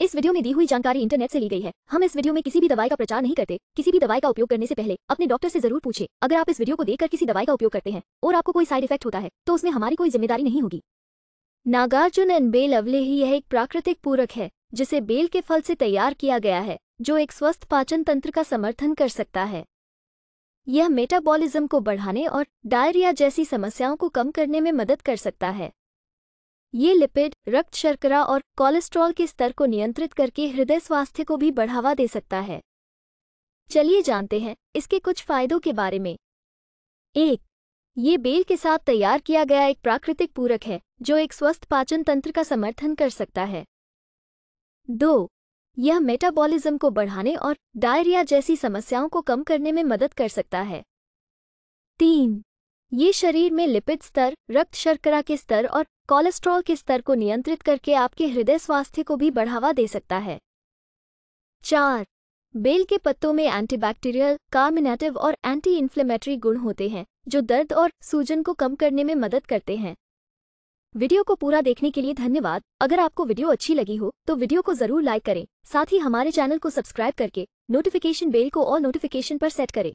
इस वीडियो में दी हुई जानकारी इंटरनेट से ली गई है हम इस वीडियो में किसी भी दवाई का प्रचार नहीं करते किसी भी दवाई का उपयोग करने से पहले अपने डॉक्टर से जरूर पूछे अगर आप इस वीडियो को देखकर किसी दवाई का उपयोग करते हैं और आपको कोई साइड इफेक्ट होता है तो उसमें हमारी कोई जिम्मेदारी नहीं होगी नागार्जुन एंड बेल अवले ही यह एक प्राकृतिक पूरक है जिसे बेल के फल से तैयार किया गया है जो एक स्वस्थ पाचन तंत्र का समर्थन कर सकता है यह मेटाबॉलिज्म को बढ़ाने और डायरिया जैसी समस्याओं को कम करने में मदद कर सकता है ये लिपिड रक्त शर्करा और कोलेस्ट्रॉल के स्तर को नियंत्रित करके हृदय स्वास्थ्य को भी बढ़ावा दे सकता है चलिए जानते हैं इसके कुछ फायदों के बारे में एक ये बेल के साथ तैयार किया गया एक प्राकृतिक पूरक है जो एक स्वस्थ पाचन तंत्र का समर्थन कर सकता है दो यह मेटाबॉलिज्म को बढ़ाने और डायरिया जैसी समस्याओं को कम करने में मदद कर सकता है तीन ये शरीर में लिपिड स्तर रक्त शर्करा के स्तर और कोलेस्ट्रॉल के स्तर को नियंत्रित करके आपके हृदय स्वास्थ्य को भी बढ़ावा दे सकता है चार बेल के पत्तों में एंटीबैक्टीरियल कार्मिनेटिव और एंटी इन्फ्लेमेटरी गुण होते हैं जो दर्द और सूजन को कम करने में मदद करते हैं वीडियो को पूरा देखने के लिए धन्यवाद अगर आपको वीडियो अच्छी लगी हो तो वीडियो को जरूर लाइक करें साथ ही हमारे चैनल को सब्सक्राइब करके नोटिफिकेशन बेल को और नोटिफिकेशन पर सेट करें